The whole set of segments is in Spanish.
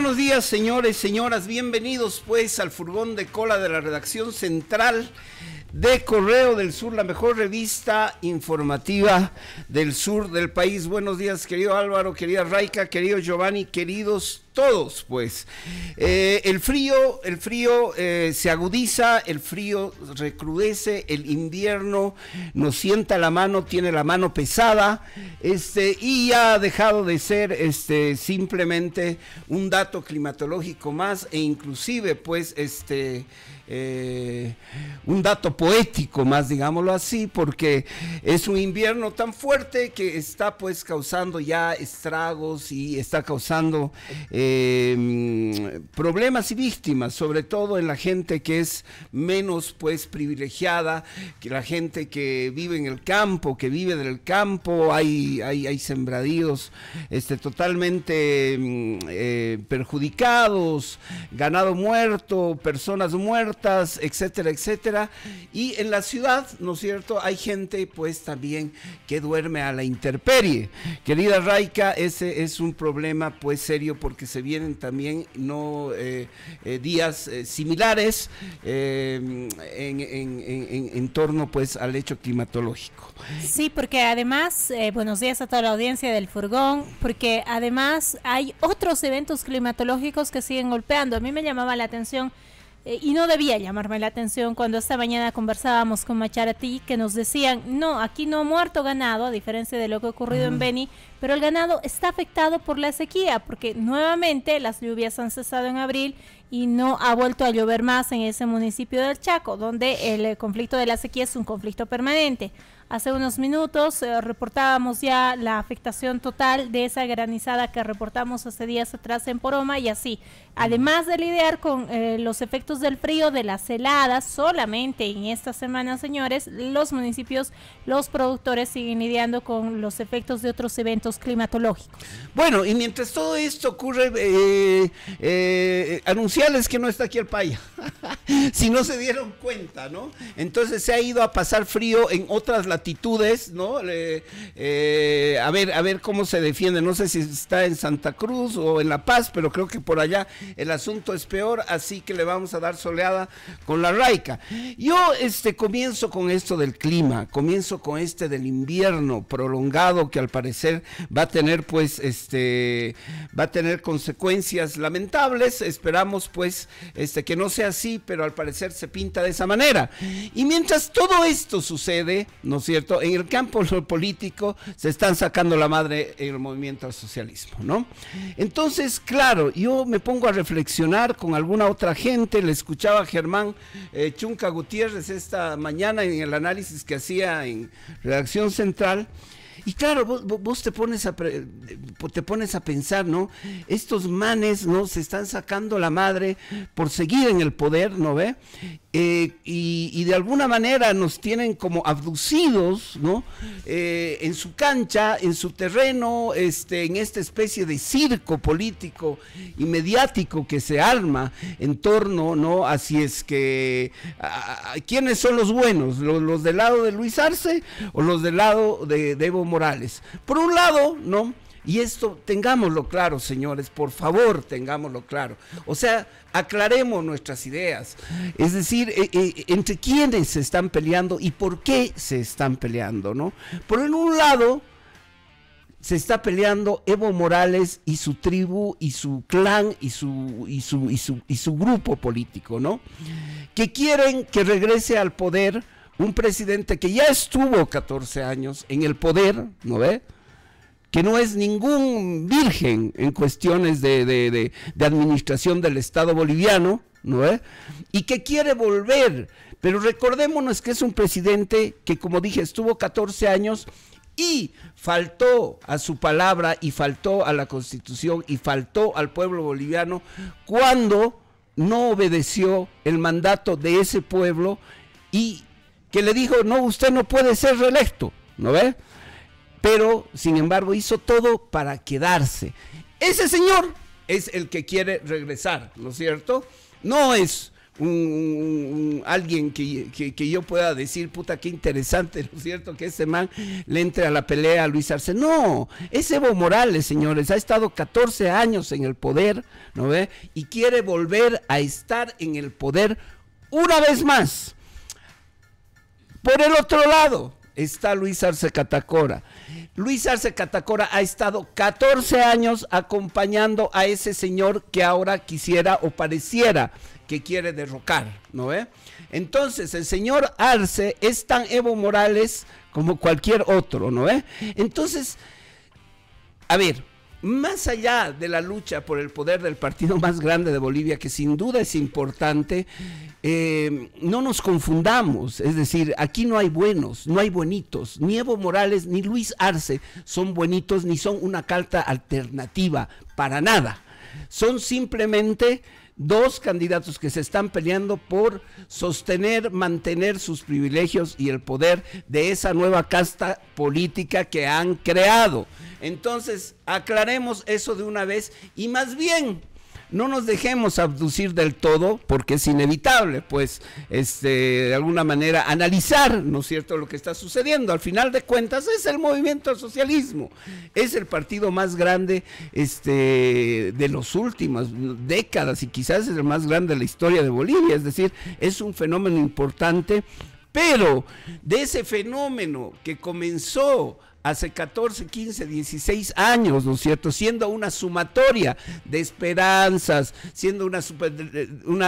buenos días, señores, señoras. Bienvenidos pues al furgón de cola de la redacción central de Correo del Sur, la mejor revista informativa del sur del país. Buenos días, querido Álvaro, querida Raica, querido Giovanni, queridos todos, pues. Eh, el frío, el frío eh, se agudiza, el frío recrudece, el invierno nos sienta la mano, tiene la mano pesada, este, y ya ha dejado de ser este, simplemente un dato climatológico más, e inclusive, pues, este. Eh, un dato poético más, digámoslo así, porque es un invierno tan fuerte que está pues causando ya estragos y está causando Em, problemas y víctimas, sobre todo en la gente que es menos pues privilegiada, que la gente que vive en el campo, que vive del campo, hay, hay, sembradíos este, totalmente em, eh, perjudicados, ganado muerto, personas muertas, etcétera, etcétera. Y en la ciudad, ¿no es cierto? Hay gente pues también que duerme a la intemperie. Querida Raika, ese es un problema pues serio porque se vienen también no eh, eh, días eh, similares en, en, en, en, torno pues al hecho climatológico. Sí, porque además, buenos días a toda la audiencia del furgón, porque además hay otros eventos climatológicos que siguen golpeando. A mí me llamaba la atención eh, y no debía llamarme la atención cuando esta mañana conversábamos con Macharati que nos decían, no, aquí no ha muerto ganado, a diferencia de lo que ha ocurrido en Beni, pero el ganado está afectado por la sequía, porque nuevamente las lluvias han cesado en abril y no ha vuelto a llover más en ese municipio del Chaco, donde el eh, conflicto de la sequía es un conflicto permanente. Hace unos minutos eh, reportábamos ya la afectación total de esa granizada que reportamos hace días atrás en Poroma y así. Además de lidiar con eh, los efectos del frío, de las heladas, solamente en esta semana, señores, los municipios, los productores siguen lidiando con los efectos de otros eventos climatológicos. Bueno, y mientras todo esto ocurre, eh, anunciarles que no está aquí el paya, si no se dieron cuenta, ¿no? Entonces se ha ido a pasar frío en otras latitudes Actitudes, ¿no? Eh, a ver, a ver cómo se defiende. No sé si está en Santa Cruz o en La Paz, pero creo que por allá el asunto es peor, así que le vamos a dar soleada con la raica. Yo este comienzo con esto del clima, comienzo con este del invierno prolongado que al parecer va a tener pues este va a tener consecuencias lamentables. Esperamos pues este que no sea así, pero al parecer se pinta de esa manera. Y mientras todo esto sucede, nos en el campo político se están sacando la madre en el movimiento al socialismo, ¿no? Entonces, claro, yo me pongo a reflexionar con alguna otra gente, le escuchaba a Germán eh, Chunca Gutiérrez esta mañana en el análisis que hacía en Redacción Central, y claro, vos, te, pones a eh, te pones a pensar, ¿no? Estos manes, ¿no? Se están sacando la madre por seguir en el poder, ¿no ve? Eh, y, de alguna manera nos tienen como abducidos, ¿no? Eh, en su cancha, en su terreno, este, en esta especie de circo político y mediático que se arma en torno, ¿no? Así es que, ¿quiénes son los buenos? ¿Los, del lado de Luis Arce o los del lado de, de Evo morales. Por un lado, ¿no? Y esto tengámoslo claro, señores, por favor, tengámoslo claro. O sea, aclaremos nuestras ideas. Es decir, eh, eh, entre quiénes se están peleando y por qué se están peleando, ¿no? Por un lado, se está peleando Evo Morales y su tribu y su clan y su, y su, y su, y su grupo político, ¿no? Que quieren que regrese al poder un presidente que ya estuvo 14 años en el poder, ¿no ve? Que no es ningún virgen en cuestiones de, administración del Estado boliviano, ¿no ve? Y que quiere volver. Pero recordémonos que es un presidente que, como dije, estuvo 14 años y faltó a su palabra y faltó a la constitución y faltó al pueblo boliviano cuando no obedeció el mandato de ese pueblo y que le dijo, no, usted no puede ser reelecto, ¿no ve? Pero, sin embargo, hizo todo para quedarse. Ese señor es el que quiere regresar, ¿no es cierto? No es un, alguien que, yo pueda decir, puta, qué interesante, ¿no es cierto? Que ese man le entre a la pelea a Luis Arce. No, es Evo Morales, señores. Ha estado 14 años en el poder, ¿no ve? Y quiere volver a estar en el poder una vez más. Por el otro lado está Luis Arce Catacora. Luis Arce Catacora ha estado 14 años acompañando a ese señor que ahora quisiera o pareciera que quiere derrocar, ¿no ve? Entonces, el señor Arce es tan Evo Morales como cualquier otro, ¿no ve? Entonces, a ver, más allá de la lucha por el poder del partido más grande de Bolivia, que sin duda es importante, eh, no nos confundamos. Es decir, aquí no hay buenos, no hay bonitos. Ni Evo Morales ni Luis Arce son bonitos, ni son una carta alternativa, para nada. Son simplemente dos candidatos que se están peleando por sostener, mantener sus privilegios y el poder de esa nueva casta política que han creado. Entonces, aclaremos eso de una vez y más bien no nos dejemos abducir del todo, porque es inevitable, pues, este, de alguna manera, analizar, ¿no es cierto?, lo que está sucediendo. Al final de cuentas, es el movimiento al socialismo, es el partido más grande este, de las últimas décadas y quizás es el más grande de la historia de Bolivia, es decir, es un fenómeno importante, pero de ese fenómeno que comenzó hace 14, 15, 16 años, ¿no es cierto? Siendo una sumatoria de esperanzas, siendo una,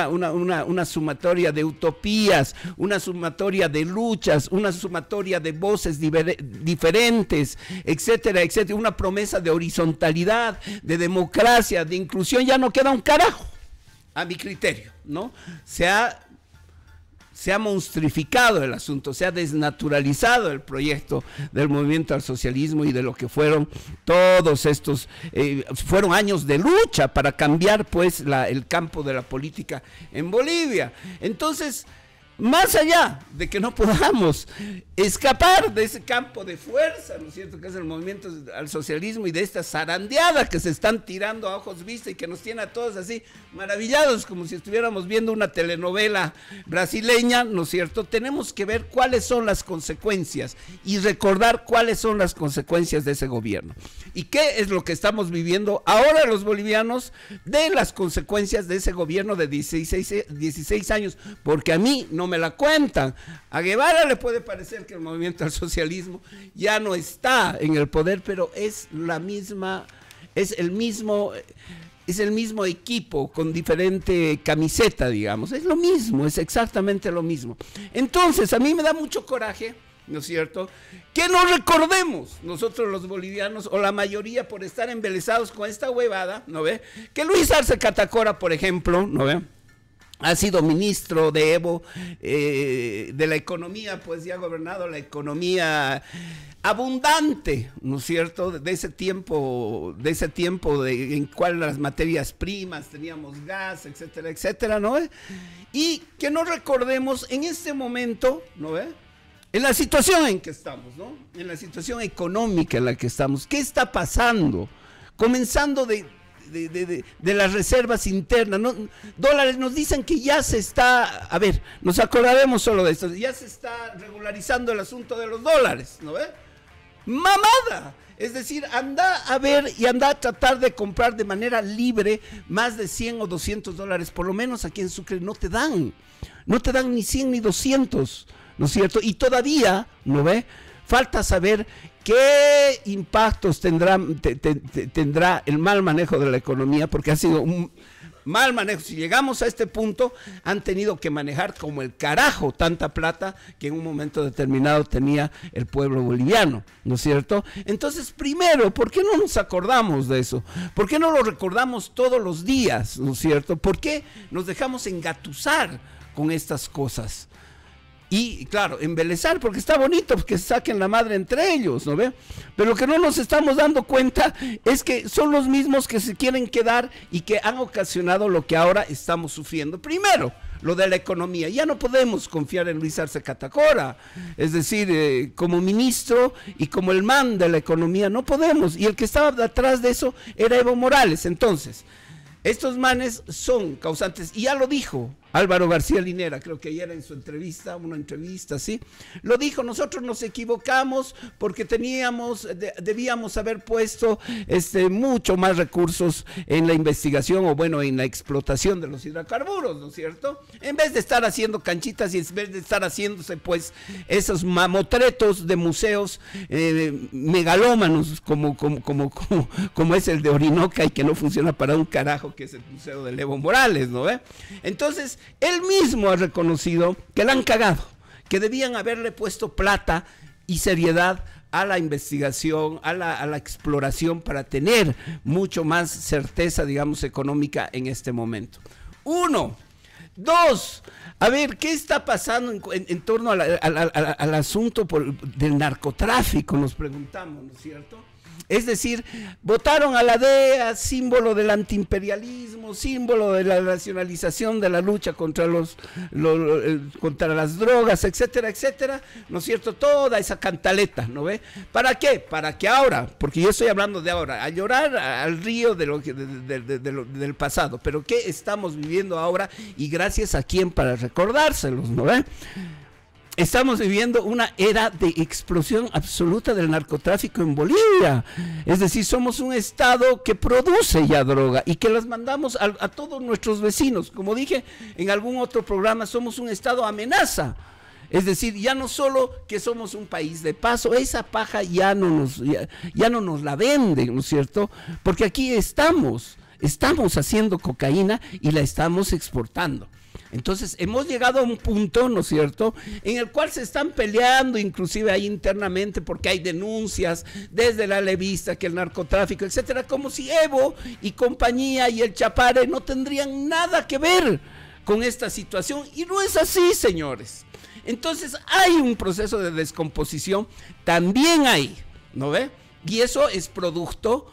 una, sumatoria de utopías, una sumatoria de luchas, una sumatoria de voces diferentes, etcétera, etcétera. Una promesa de horizontalidad, de democracia, de inclusión. Ya no queda un carajo, a mi criterio, ¿no? Se ha se ha monstrificado el asunto, se ha desnaturalizado el proyecto del movimiento al socialismo y de lo que fueron todos estos, eh, fueron años de lucha para cambiar pues la, el campo de la política en Bolivia. Entonces, más allá de que no podamos escapar de ese campo de fuerza, ¿no es cierto?, que es el movimiento al socialismo y de esta zarandeada que se están tirando a ojos vistos y que nos tiene a todos así maravillados, como si estuviéramos viendo una telenovela brasileña, ¿no es cierto?, tenemos que ver cuáles son las consecuencias y recordar cuáles son las consecuencias de ese gobierno. ¿Y qué es lo que estamos viviendo ahora los bolivianos de las consecuencias de ese gobierno de 16, 16 años? Porque a mí no me la cuentan. A Guevara le puede parecer que el movimiento al socialismo ya no está en el poder, pero es la misma, es el mismo, es el mismo equipo con diferente camiseta, digamos. Es lo mismo, es exactamente lo mismo. Entonces, a mí me da mucho coraje. ¿no es cierto? Que no recordemos nosotros los bolivianos o la mayoría por estar embelesados con esta huevada, ¿no ve? Que Luis Arce Catacora, por ejemplo, ¿no ve? ha sido ministro de Evo, eh, de la economía, pues ya ha gobernado la economía abundante, ¿no es cierto? De ese tiempo, de ese tiempo de, en cual las materias primas teníamos gas, etcétera, etcétera, ¿no? es? Y que no recordemos en este momento, ¿no? es? En la situación en que estamos, ¿no? En la situación económica en la que estamos, ¿qué está pasando? Comenzando de de, las reservas internas. dólares nos dicen que ya se está, a ver, nos acordaremos solo de esto, ya se está regularizando el asunto de los dólares, ¿no ve? Mamada. Es decir, anda a ver y anda a tratar de comprar de manera libre más de 100 o 200 dólares, por lo menos aquí en Sucre no te dan. No te dan ni 100 ni 200, ¿no es cierto? Y todavía, ¿no ve? Falta saber ¿Qué impactos tendrá, tendrá el mal manejo de la economía? Porque ha sido un mal manejo. Si llegamos a este punto, han tenido que manejar como el carajo tanta plata que en un momento determinado tenía el pueblo boliviano, ¿no es cierto? Entonces, primero, ¿por qué no nos acordamos de eso? ¿Por qué no lo recordamos todos los días, ¿no es cierto? ¿Por qué nos dejamos engatusar con estas cosas? Y claro, embelezar, porque está bonito, porque pues, saquen la madre entre ellos, ¿no ve? Pero lo que no nos estamos dando cuenta es que son los mismos que se quieren quedar y que han ocasionado lo que ahora estamos sufriendo. Primero, lo de la economía. Ya no podemos confiar en Luis Arce Catacora. Es decir, eh, como ministro y como el man de la economía, no podemos. Y el que estaba detrás de eso era Evo Morales. Entonces, estos manes son causantes, y ya lo dijo Álvaro García Linera, creo que ayer en su entrevista, una entrevista, ¿sí? Lo dijo, nosotros nos equivocamos porque teníamos, debíamos haber puesto este, mucho más recursos en la investigación o bueno, en la explotación de los hidrocarburos, ¿no es cierto? En vez de estar haciendo canchitas y en vez de estar haciéndose pues esos mamotretos de museos eh, megalómanos como como, como, como, es el de Orinoca y que no funciona para un carajo que es el Museo de Evo Morales, ¿no? Entonces, él mismo ha reconocido que la han cagado, que debían haberle puesto plata y seriedad a la investigación, a la, exploración para tener mucho más certeza, digamos, económica en este momento. Uno. Dos, a ver, ¿qué está pasando en, torno al asunto del narcotráfico? Nos preguntamos, ¿no es cierto? Es decir, votaron a la DEA, símbolo del antiimperialismo, símbolo de la nacionalización de la lucha contra, los, eh, contra las drogas, etcétera, etcétera. ¿No es cierto? Toda esa cantaleta, ¿no ve? ¿Para qué? Para que ahora, porque yo estoy hablando de ahora, a llorar al río de lo, del pasado, pero ¿qué estamos viviendo ahora y gracias a quién para recordárselos, ¿no ve? Estamos viviendo una era de explosión absoluta del narcotráfico en Bolivia. Es decir, somos un Estado que produce ya droga y que las mandamos a, todos nuestros vecinos. Como dije en algún otro programa, somos un Estado amenaza. Es decir, ya no solo que somos un país de paso, esa paja ya no nos, ya, no nos la vende, ¿no es cierto? Porque aquí estamos, estamos haciendo cocaína y la estamos exportando. Entonces, hemos llegado a un punto, ¿no es cierto?, en el cual se están peleando inclusive ahí internamente porque hay denuncias desde la levista que el narcotráfico, etcétera, como si Evo y compañía y el Chapare no tendrían nada que ver con esta situación y no es así, señores. Entonces, hay un proceso de descomposición, también hay, ¿no ve? Y eso es producto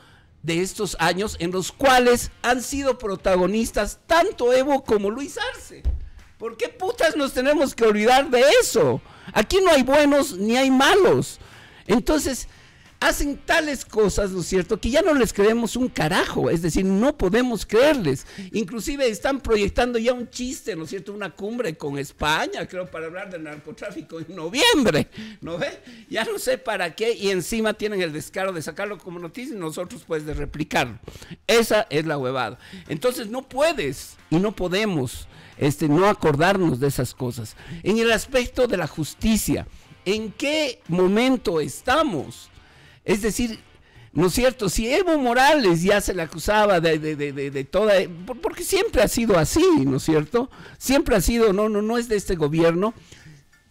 de estos años en los cuales han sido protagonistas tanto Evo como Luis Arce. ¿Por qué putas nos tenemos que olvidar de eso? Aquí no hay buenos ni hay malos. Entonces, hacen tales cosas, ¿no es cierto?, que ya no les creemos un carajo, es decir, no podemos creerles. Inclusive están proyectando ya un chiste, ¿no es cierto?, una cumbre con España, creo, para hablar del narcotráfico en noviembre, ¿no ve? Ya no sé para qué, y encima tienen el descaro de sacarlo como noticia y nosotros pues de replicarlo. Esa es la huevada. Entonces no puedes y no podemos este, no acordarnos de esas cosas. En el aspecto de la justicia, ¿en qué momento estamos? Es decir, ¿no es cierto? Si Evo Morales ya se le acusaba de, de, de, de, toda, porque siempre ha sido así, ¿no es cierto? Siempre ha sido, no, no, no es de este gobierno,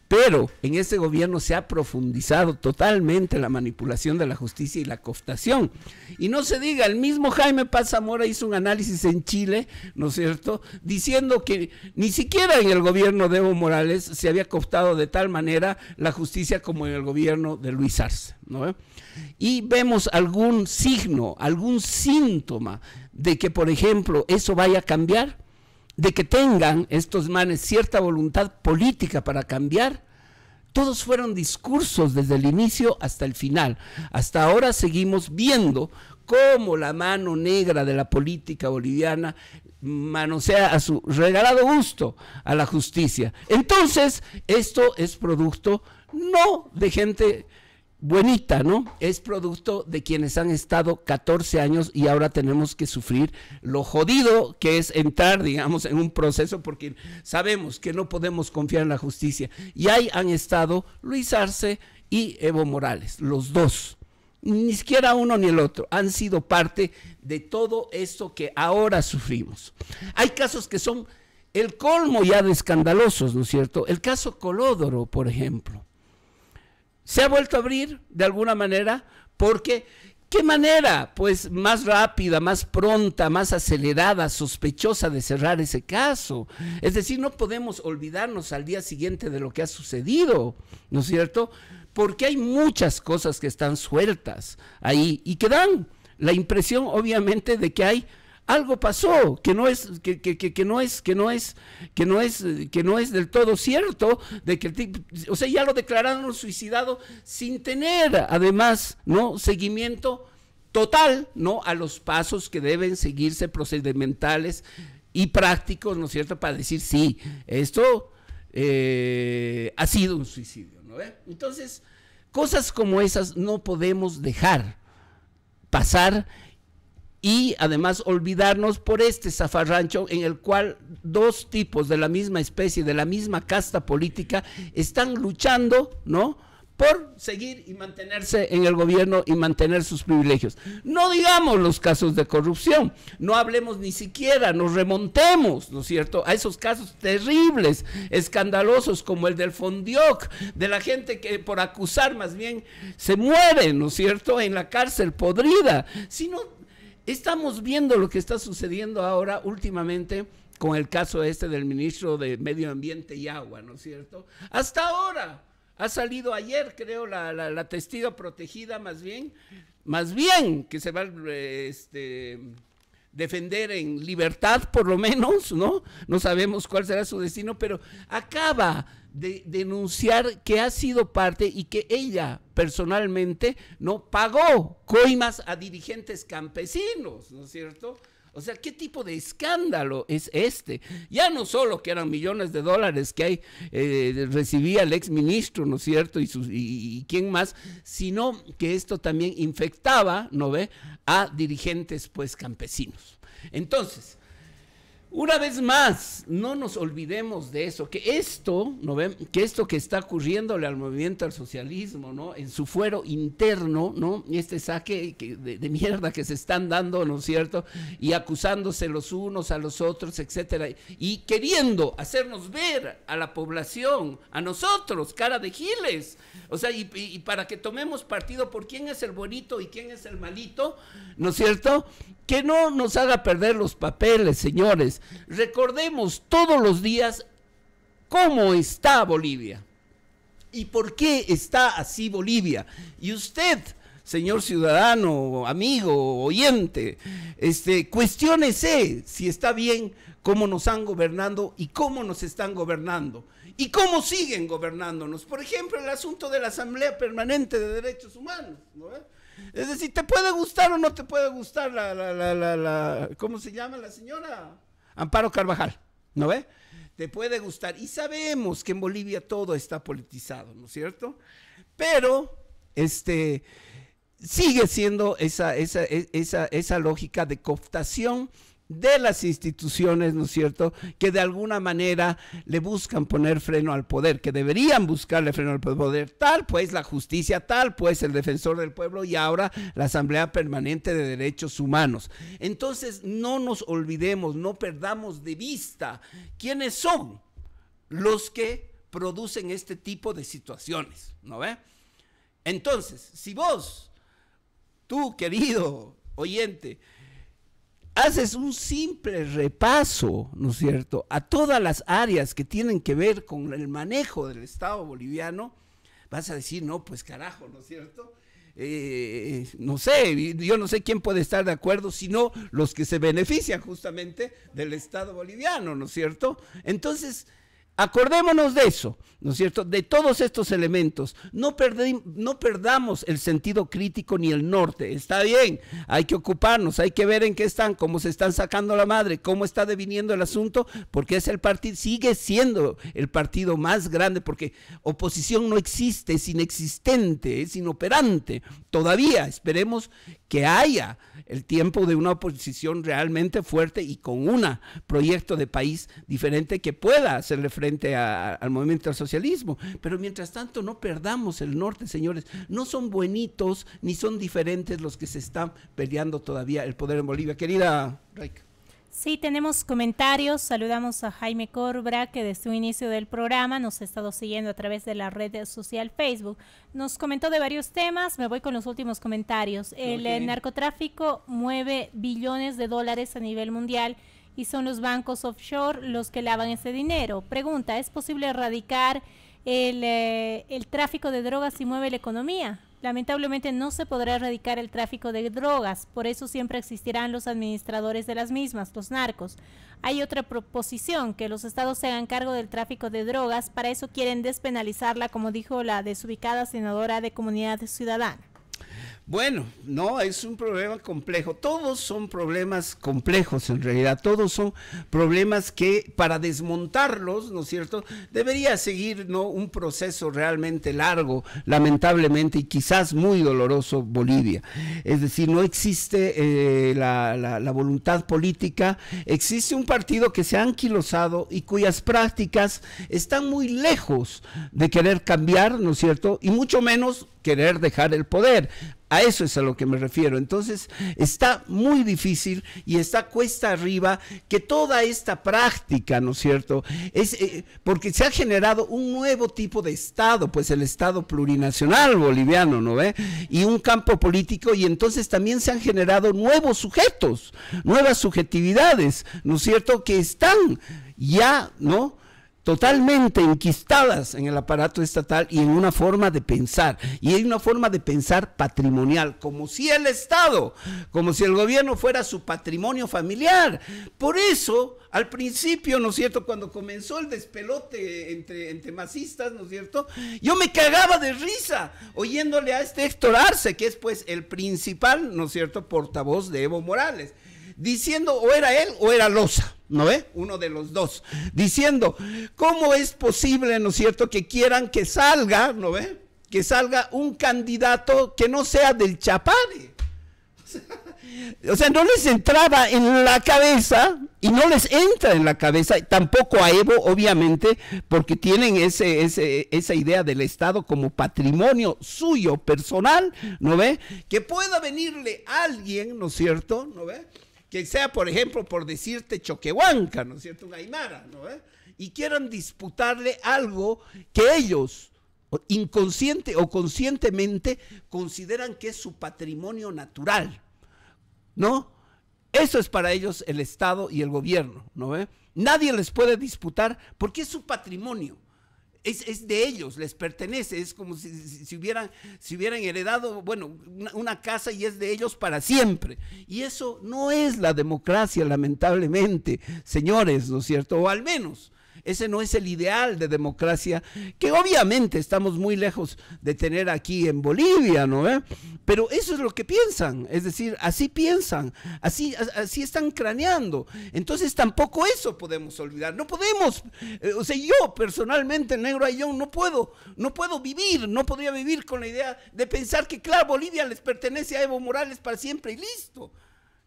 pero en ese gobierno se ha profundizado totalmente la manipulación de la justicia y la cooptación. Y no se diga, el mismo Jaime Paz Zamora hizo un análisis en Chile, ¿no es cierto?, diciendo que ni siquiera en el gobierno de Evo Morales se había cooptado de tal manera la justicia como en el gobierno de Luis Arce. ¿no? Y vemos algún signo, algún síntoma de que, por ejemplo, eso vaya a cambiar de que tengan estos manes cierta voluntad política para cambiar, todos fueron discursos desde el inicio hasta el final. Hasta ahora seguimos viendo cómo la mano negra de la política boliviana manosea a su regalado gusto a la justicia. Entonces, esto es producto no de gente buenita, ¿no? Es producto de quienes han estado 14 años y ahora tenemos que sufrir lo jodido que es entrar, digamos, en un proceso porque sabemos que no podemos confiar en la justicia. Y ahí han estado Luis Arce y Evo Morales, los dos. Ni siquiera uno ni el otro han sido parte de todo esto que ahora sufrimos. Hay casos que son el colmo ya de escandalosos, ¿no es cierto? El caso Colódoro, por ejemplo se ha vuelto a abrir de alguna manera porque ¿Qué manera? Pues más rápida, más pronta, más acelerada, sospechosa de cerrar ese caso. Es decir, no podemos olvidarnos al día siguiente de lo que ha sucedido, ¿no es cierto? Porque hay muchas cosas que están sueltas ahí y que dan la impresión, obviamente, de que hay algo pasó que no es que, que, que, que, no es que no es que no es que no es del todo cierto de que o sea ya lo declararon suicidado sin tener además no seguimiento total no a los pasos que deben seguirse procedimentales y prácticos no es cierto para decir sí esto eh, ha sido un suicidio ¿Eh? entonces cosas como esas no podemos dejar pasar y además olvidarnos por este zafarrancho en el cual dos tipos de la misma especie, de la misma casta política, están luchando, ¿no? por seguir y mantenerse en el gobierno y mantener sus privilegios. No digamos los casos de corrupción, no hablemos ni siquiera, nos remontemos, ¿no es cierto?, a esos casos terribles, escandalosos como el del Fondioc, de la gente que por acusar más bien se muere, ¿no es cierto?, en la cárcel podrida, sino Estamos viendo lo que está sucediendo ahora últimamente con el caso este del ministro de Medio Ambiente y Agua, ¿no es cierto? Hasta ahora, ha salido ayer, creo, la, la, protegida más bien, más bien que se va a este, defender en libertad por lo menos, ¿no? No sabemos cuál será su destino, pero acaba de denunciar que ha sido parte y que ella personalmente no pagó coimas a dirigentes campesinos, ¿no es cierto? O sea, ¿qué tipo de escándalo es este? Ya no solo que eran millones de dólares que ahí eh, recibía el exministro, ¿no es cierto? Y, y, quién más, sino que esto también infectaba, ¿no ve?, a dirigentes, pues, campesinos. Entonces, una vez más, no nos olvidemos de eso, que esto, Que esto que está ocurriéndole al movimiento al socialismo, ¿no? En su fuero interno, ¿no? Este saque de, mierda que se están dando, ¿no es cierto? Y acusándose los unos a los otros, etcétera, y queriendo hacernos ver a la población, a nosotros, cara de giles, o sea, y para que tomemos partido por quién es el bonito y quién es el malito, ¿no es cierto? Que no nos haga perder los papeles, señores. Recordemos todos los días cómo está Bolivia y por qué está así Bolivia. Y usted, señor ciudadano, amigo, oyente, este, cuestiónese si está bien cómo nos han gobernado y cómo nos están gobernando y cómo siguen gobernándonos. Por ejemplo, el asunto de la Asamblea Permanente de Derechos Humanos. Es decir, te puede gustar o no te puede gustar la, la, la, la ¿cómo se llama la señora? Amparo Carvajal, ¿no ve? Te puede gustar. Y sabemos que en Bolivia todo está politizado, ¿no es cierto? Pero, este, sigue siendo esa, esa, e, esa lógica de cooptación de las instituciones, ¿no es cierto?, que de alguna manera le buscan poner freno al poder, que deberían buscarle freno al poder, tal pues la justicia, tal pues el defensor del pueblo y ahora la Asamblea Permanente de Derechos Humanos. Entonces, no nos olvidemos, no perdamos de vista quiénes son los que producen este tipo de situaciones, ¿no ve? Entonces, si vos, tú querido oyente, haces un simple repaso, ¿no es cierto?, a todas las áreas que tienen que ver con el manejo del Estado boliviano, vas a decir, no, pues carajo, ¿no es cierto? Eh, no sé, yo no sé quién puede estar de acuerdo, sino los que se benefician justamente del Estado boliviano, ¿no es cierto? Entonces, Acordémonos de eso, ¿no es cierto? De todos estos elementos. No, no, perdamos el sentido crítico ni el norte. Está bien, hay que ocuparnos, hay que ver en qué están, cómo se están sacando la madre, cómo está deviniendo el asunto, porque es el partido, sigue siendo el partido más grande, porque oposición no existe, es inexistente, es inoperante. Todavía esperemos que haya el tiempo de una oposición realmente fuerte y con un proyecto de país diferente que pueda hacerle frente al movimiento del socialismo. Pero mientras tanto no perdamos el norte, señores. No son buenitos ni son diferentes los que se están peleando todavía el poder en Bolivia. Querida Reika. Sí, tenemos comentarios. Saludamos a Jaime Corbra, que desde un inicio del programa nos ha estado siguiendo a través de la red social Facebook. Nos comentó de varios temas. Me voy con los últimos comentarios. El narcotráfico mueve billones de dólares a nivel mundial y son los bancos offshore los que lavan ese dinero. Pregunta, ¿es posible erradicar el, eh, el tráfico de drogas si mueve la economía? Lamentablemente no se podrá erradicar el tráfico de drogas, por eso siempre existirán los administradores de las mismas, los narcos. Hay otra proposición, que los estados se hagan cargo del tráfico de drogas, para eso quieren despenalizarla, como dijo la desubicada senadora de Comunidad Ciudadana. Bueno, no, es un problema complejo. Todos son problemas complejos en realidad. Todos son problemas que para desmontarlos, ¿no es cierto? Debería seguir ¿no? un proceso realmente largo, lamentablemente, y quizás muy doloroso Bolivia. Es decir, no existe eh, la, la, la, voluntad política. Existe un partido que se ha anquilosado y cuyas prácticas están muy lejos de querer cambiar, ¿no es cierto? Y mucho menos querer dejar el poder. A eso es a lo que me refiero. Entonces, está muy difícil y está cuesta arriba que toda esta práctica, ¿no es cierto? Es eh, porque se ha generado un nuevo tipo de Estado, pues el Estado plurinacional boliviano, ¿no ve? Y un campo político y entonces también se han generado nuevos sujetos, nuevas subjetividades, ¿no es cierto? Que están ya, ¿no? totalmente enquistadas en el aparato estatal y en una forma de pensar, y hay una forma de pensar patrimonial, como si el Estado, como si el gobierno fuera su patrimonio familiar. Por eso, al principio, ¿no es cierto?, cuando comenzó el despelote entre, masistas, ¿no es cierto?, yo me cagaba de risa oyéndole a este Héctor Arce, que es pues el principal, ¿no es cierto?, portavoz de Evo Morales, diciendo o era él o era Loza. ¿no ve? Uno de los dos, diciendo, ¿cómo es posible, ¿no es cierto?, que quieran que salga, ¿no ve? Que salga un candidato que no sea del Chapare. O sea, no les entraba en la cabeza y no les entra en la cabeza, tampoco a Evo, obviamente, porque tienen ese, esa idea del Estado como patrimonio suyo, personal, ¿no ve? Que pueda venirle alguien, ¿no es cierto? ¿No ve? que sea, por ejemplo, por decirte Choquehuanca, ¿no es cierto? Gaimara? ¿no? Eh? Y quieran disputarle algo que ellos inconsciente o conscientemente consideran que es su patrimonio natural, ¿no? Eso es para ellos el Estado y el gobierno, ¿no? Eh? Nadie les puede disputar porque es su patrimonio es, es de ellos, les pertenece, es como si, si, hubieran, si hubieran heredado, bueno, una, casa y es de ellos para siempre. Y eso no es la democracia, lamentablemente, señores, ¿no es cierto? O al menos ese no es el ideal de democracia que obviamente estamos muy lejos de tener aquí en Bolivia, ¿no? ¿Eh? Pero eso es lo que piensan, es decir, así piensan, así, así están craneando. Entonces tampoco eso podemos olvidar, no podemos, eh, o sea, yo personalmente, negro Ayón, no puedo, no puedo vivir, no podría vivir con la idea de pensar que, claro, Bolivia les pertenece a Evo Morales para siempre y listo.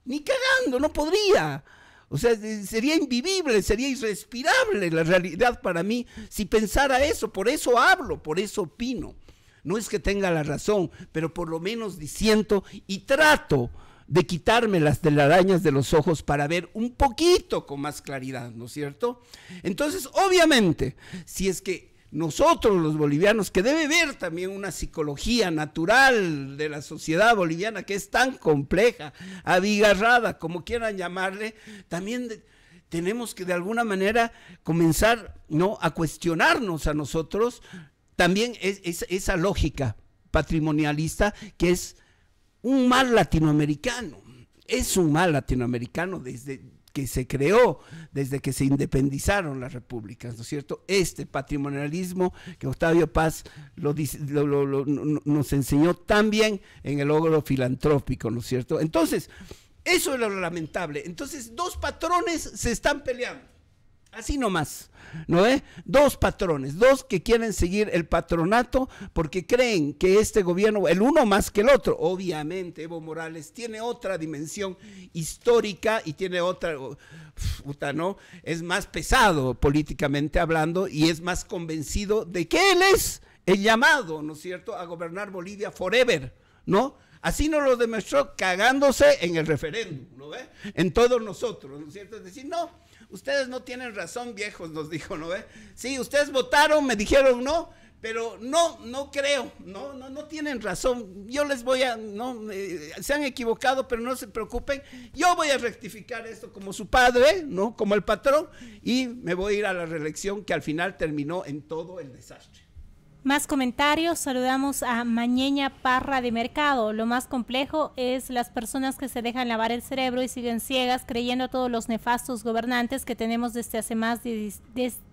Ni cagando, no podría. O sea, sería invivible, sería irrespirable la realidad para mí si pensara eso. Por eso hablo, por eso opino. No es que tenga la razón, pero por lo menos disiento y trato de quitarme las telarañas de los ojos para ver un poquito con más claridad, ¿no es cierto? Entonces, obviamente, si es que nosotros los bolivianos, que debe ver también una psicología natural de la sociedad boliviana que es tan compleja, abigarrada, como quieran llamarle, también tenemos que de alguna manera comenzar ¿no? a cuestionarnos a nosotros también esa lógica patrimonialista que es un mal latinoamericano, es un mal latinoamericano desde se creó desde que se independizaron las repúblicas, ¿no es cierto? Este patrimonialismo que Octavio Paz lo, nos enseñó también en el logro filantrópico, ¿no es cierto? Entonces, eso es lo lamentable. Entonces, dos patrones se están peleando. Así nomás, ¿no es? Eh? Dos patrones, dos que quieren seguir el patronato porque creen que este gobierno, el uno más que el otro, obviamente Evo Morales tiene otra dimensión histórica y tiene otra, oh, puta, ¿no? Es más pesado políticamente hablando y es más convencido de que él es el llamado, ¿no es cierto?, a gobernar Bolivia forever, ¿no? Así nos lo demostró cagándose en el referéndum, ¿no En todos nosotros, ¿no es cierto? Es decir, no Ustedes no tienen razón, viejos, nos dijo, ¿no? Sí, ustedes votaron, me dijeron no, pero no, no creo, no, no, no tienen razón. Yo les voy a, no, eh, se han equivocado, pero no se preocupen. Yo voy a rectificar esto como su padre, ¿no? Como el patrón, y me voy a ir a la reelección que al final terminó en todo el desastre. Más comentarios, saludamos a Mañeña Parra de Mercado. Lo más complejo es las personas que se dejan lavar el cerebro y siguen ciegas creyendo todos los nefastos gobernantes que tenemos desde hace más de,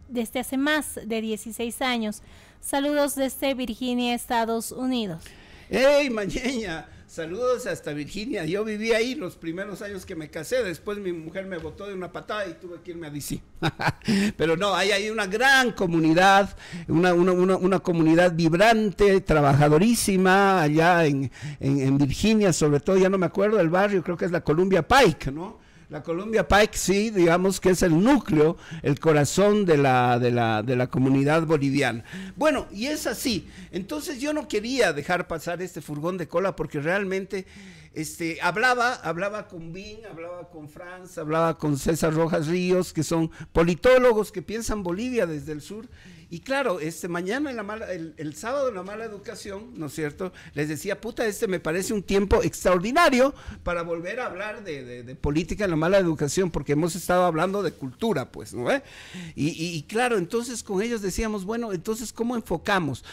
desde hace más de 16 años. Saludos desde Virginia, Estados Unidos. ¡Hey, Mañeña! Saludos hasta Virginia. Yo viví ahí los primeros años que me casé. Después mi mujer me botó de una patada y tuve que irme a DC. Pero no, ahí hay una gran comunidad, una, comunidad vibrante, trabajadorísima, allá en, en Virginia, sobre todo, ya no me acuerdo del barrio, creo que es la Columbia Pike, ¿no? La Colombia Pike, sí, digamos que es el núcleo, el corazón de la, de la, de la comunidad boliviana. Bueno, y es así. Entonces yo no quería dejar pasar este furgón de cola porque realmente este, hablaba, hablaba con Bin, hablaba con Franz, hablaba con César Rojas Ríos, que son politólogos que piensan Bolivia desde el sur y claro, este, mañana en la mala, el, sábado en la mala educación, ¿no es cierto? Les decía, puta, este me parece un tiempo extraordinario para volver a hablar de, de, política en la mala educación, porque hemos estado hablando de cultura, pues, ¿no? es? Eh? Y, y claro, entonces con ellos decíamos, bueno, entonces, ¿cómo enfocamos?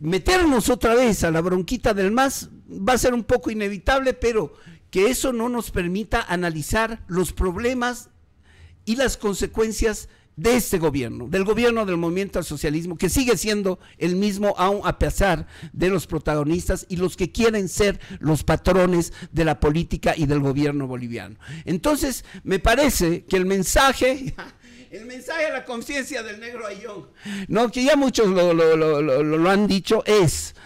Meternos otra vez a la bronquita del más va a ser un poco inevitable, pero que eso no nos permita analizar los problemas y las consecuencias de este gobierno, del gobierno del movimiento al socialismo, que sigue siendo el mismo aún a pesar de los protagonistas y los que quieren ser los patrones de la política y del gobierno boliviano. Entonces, me parece que el mensaje... El mensaje a la conciencia del negro Ayón, no, que ya muchos lo, lo han dicho, es,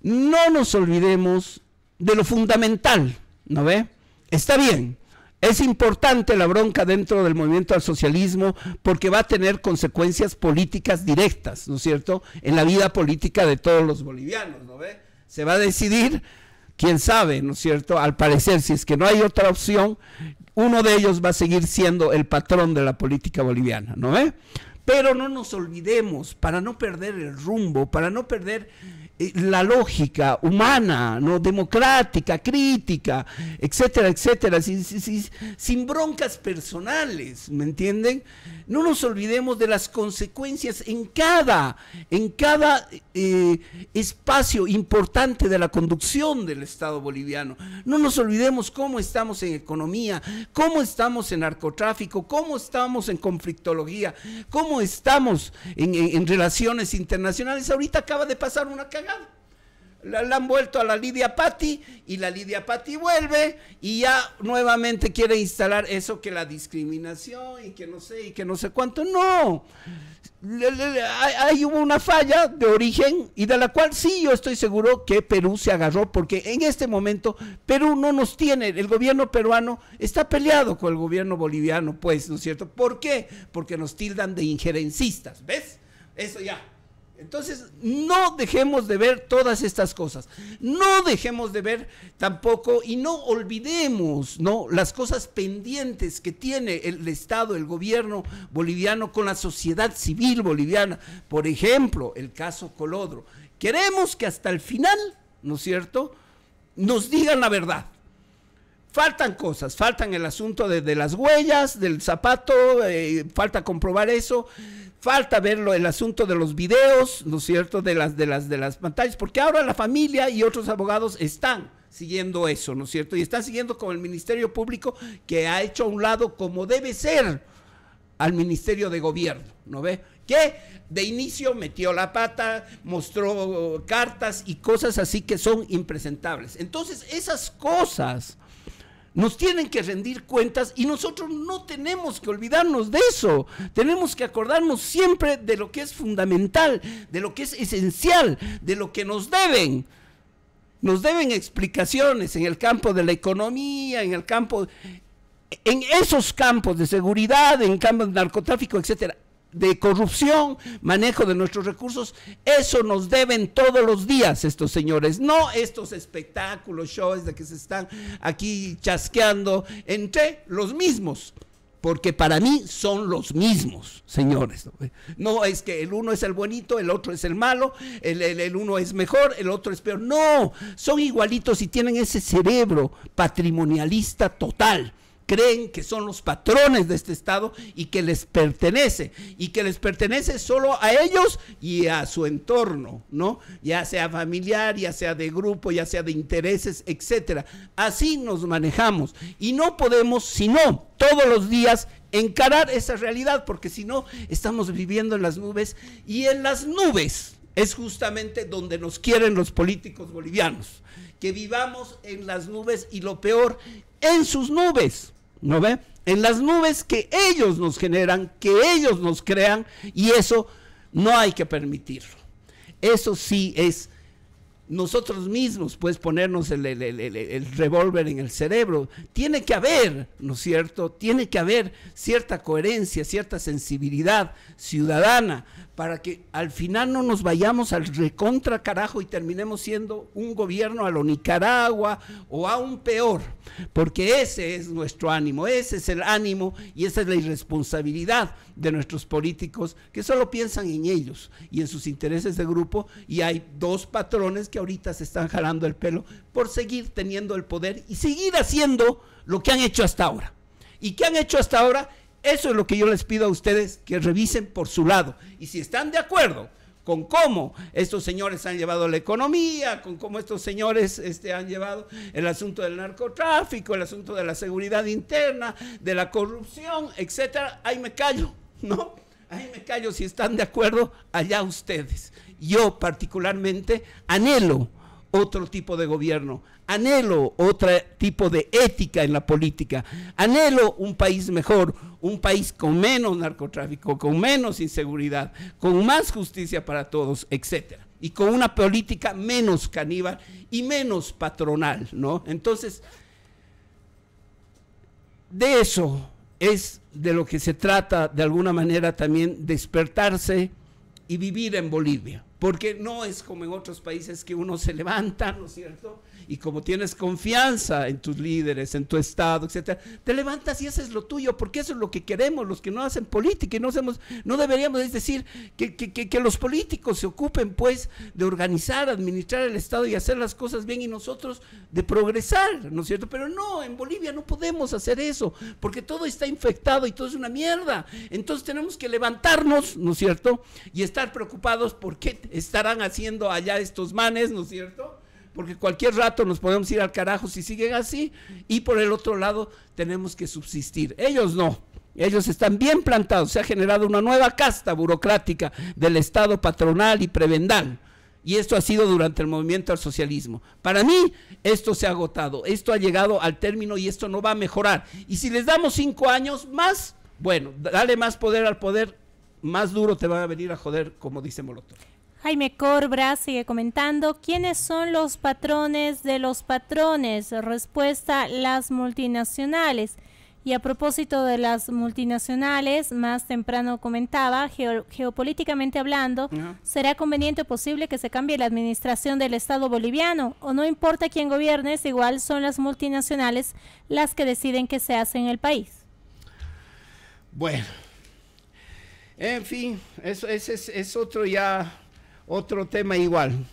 no nos olvidemos de lo fundamental, ¿no ve? Está bien, es importante la bronca dentro del movimiento al socialismo porque va a tener consecuencias políticas directas, ¿no es cierto?, en la vida política de todos los bolivianos, ¿no ve? Se va a decidir, quién sabe, ¿no es cierto?, al parecer, si es que no hay otra opción, uno de ellos va a seguir siendo el patrón de la política boliviana, ¿no ve? Pero no nos olvidemos, para no perder el rumbo, para no perder eh, la lógica humana, ¿no? democrática, crítica, etcétera, etcétera, sin, broncas personales, ¿me entienden? No nos olvidemos de las consecuencias en cada, en cada eh, espacio importante de la conducción del Estado boliviano. No nos olvidemos cómo estamos en economía, cómo estamos en narcotráfico, cómo estamos en conflictología, cómo estamos en, relaciones internacionales. Ahorita acaba de pasar una la, han vuelto a la Lidia Patti y la Lidia Patti vuelve y ya nuevamente quiere instalar eso que la discriminación y que no sé y que no sé cuánto. No, hay hubo una falla de origen y de la cual sí yo estoy seguro que Perú se agarró porque en este momento Perú no nos tiene, el gobierno peruano está peleado con el gobierno boliviano, pues, ¿no es cierto? ¿Por qué? Porque nos tildan de injerencistas, ¿ves? Eso ya, entonces, no dejemos de ver todas estas cosas. No dejemos de ver tampoco y no olvidemos, ¿no? las cosas pendientes que tiene el Estado, el gobierno boliviano con la sociedad civil boliviana. Por ejemplo, el caso Colodro. Queremos que hasta el final, ¿no es cierto?, nos digan la verdad faltan cosas, faltan el asunto de, las huellas, del zapato, eh, falta comprobar eso, Falta verlo el asunto de los videos, ¿no es cierto? De las, de las, de las pantallas, porque ahora la familia y otros abogados están siguiendo eso, ¿no es cierto? Y están siguiendo con el Ministerio Público que ha hecho a un lado como debe ser al Ministerio de Gobierno, ¿no ve? Que de inicio metió la pata, mostró cartas y cosas así que son impresentables. Entonces, esas cosas nos tienen que rendir cuentas y nosotros no tenemos que olvidarnos de eso. Tenemos que acordarnos siempre de lo que es fundamental, de lo que es esencial, de lo que nos deben. Nos deben explicaciones en el campo de la economía, en el campo en esos campos de seguridad, en campos de narcotráfico, etcétera de corrupción, manejo de nuestros recursos, eso nos deben todos los días estos señores, no estos espectáculos, shows de que se están aquí chasqueando entre los mismos porque para mí son los mismos, señores. No es que el uno es el bonito, el otro es el malo, el, el, uno es mejor, el otro es peor. No, son igualitos y tienen ese cerebro patrimonialista total creen que son los patrones de este Estado y que les pertenece, y que les pertenece solo a ellos y a su entorno, ¿no? Ya sea familiar, ya sea de grupo, ya sea de intereses, etcétera. Así nos manejamos y no podemos, sino todos los días encarar esa realidad, porque si no estamos viviendo en las nubes y en las nubes es justamente donde nos quieren los políticos bolivianos, que vivamos en las nubes y lo peor, en sus nubes. ¿no ve? En las nubes que ellos nos generan, que ellos nos crean, y eso no hay que permitirlo. Eso sí es nosotros mismos, pues ponernos el, el revólver en el cerebro. Tiene que haber, ¿no es cierto? Tiene que haber cierta coherencia, cierta sensibilidad ciudadana para que al final no nos vayamos al recontra carajo y terminemos siendo un gobierno a lo Nicaragua o aún peor, porque ese es nuestro ánimo, ese es el ánimo y esa es la irresponsabilidad de nuestros políticos que solo piensan en ellos y en sus intereses de grupo y hay dos patrones que ahorita se están jalando el pelo por seguir teniendo el poder y seguir haciendo lo que han hecho hasta ahora. ¿Y qué han hecho hasta ahora? Eso es lo que yo les pido a ustedes que revisen por su lado. Y si están de acuerdo con cómo estos señores han llevado la economía, con cómo estos señores este, han llevado el asunto del narcotráfico, el asunto de la seguridad interna, de la corrupción, etcétera, ahí me callo, ¿no? Ahí me callo, si están de acuerdo, allá ustedes. Yo particularmente anhelo otro tipo de gobierno, anhelo otro tipo de ética en la política, anhelo un país mejor, un país con menos narcotráfico, con menos inseguridad, con más justicia para todos, etcétera y con una política menos caníbal y menos patronal, ¿no? Entonces, de eso es de lo que se trata de alguna manera también despertarse y vivir en Bolivia porque no es como en otros países que uno se levanta, ¿no es cierto? y como tienes confianza en tus líderes, en tu Estado, etcétera, te levantas y haces lo tuyo, porque eso es lo que queremos, los que no hacen política y no hacemos, no deberíamos, decir, que, que, que, que los políticos se ocupen pues de organizar, administrar el Estado y hacer las cosas bien y nosotros de progresar, ¿no es cierto? Pero no, en Bolivia no podemos hacer eso, porque todo está infectado y todo es una mierda. Entonces tenemos que levantarnos, ¿no es cierto? Y estar preocupados por qué estarán haciendo allá estos manes, ¿no es cierto? porque cualquier rato nos podemos ir al carajo si siguen así, y por el otro lado tenemos que subsistir. Ellos no. Ellos están bien plantados, se ha generado una nueva casta burocrática del Estado patronal y prebendal. Y esto ha sido durante el movimiento al socialismo. Para mí, esto se ha agotado, esto ha llegado al término y esto no va a mejorar. Y si les damos cinco años más, bueno, dale más poder al poder, más duro te va a venir a joder, como dice Molotov. Jaime Corbra sigue comentando, ¿quiénes son los patrones de los patrones? Respuesta, las multinacionales. Y a propósito de las multinacionales, más temprano comentaba, geopolíticamente hablando, ¿será conveniente o posible que se cambie la administración del Estado boliviano? O no importa quién gobierne, es igual son las multinacionales las que deciden qué se hace en el país. Bueno, en fin, eso, es otro ya otro tema igual.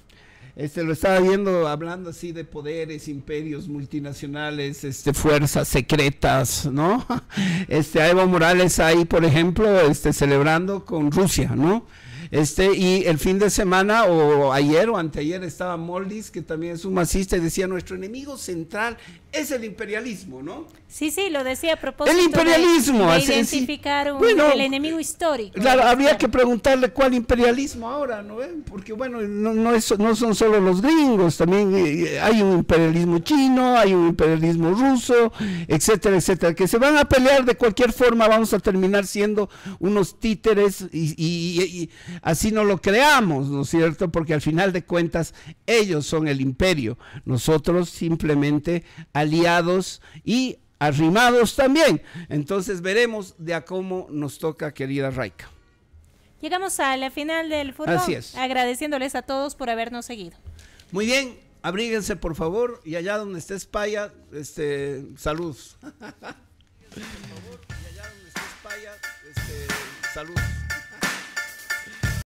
Este, lo estaba viendo hablando así de poderes, imperios multinacionales, este, fuerzas secretas, ¿no? Este, a Evo Morales ahí, por ejemplo, este, celebrando con Rusia, ¿no? Este, y el fin de semana, o ayer o anteayer, estaba Moldis, que también es un masista, y decía: nuestro enemigo central es el imperialismo, ¿no? Sí, sí, lo decía a propósito. El imperialismo, así, identificar el enemigo histórico. Claro, habría que preguntarle cuál imperialismo ahora, ¿no? Porque bueno, no, no son solo los gringos, también eh, eh, hay un imperialismo chino, hay un imperialismo ruso, etcétera, etcétera, que se van a pelear de cualquier forma, vamos a terminar siendo unos títeres y, y así no lo creamos, ¿no es cierto? Porque al final de cuentas ellos son el imperio, nosotros simplemente aliados y arrimados también. Entonces veremos de a cómo nos toca, querida Raika. Llegamos a la final del fútbol. Así es. Agradeciéndoles a todos por habernos seguido. Muy bien, abríguense por favor y allá donde esté España, este, saludos. por favor y allá donde este, saludos.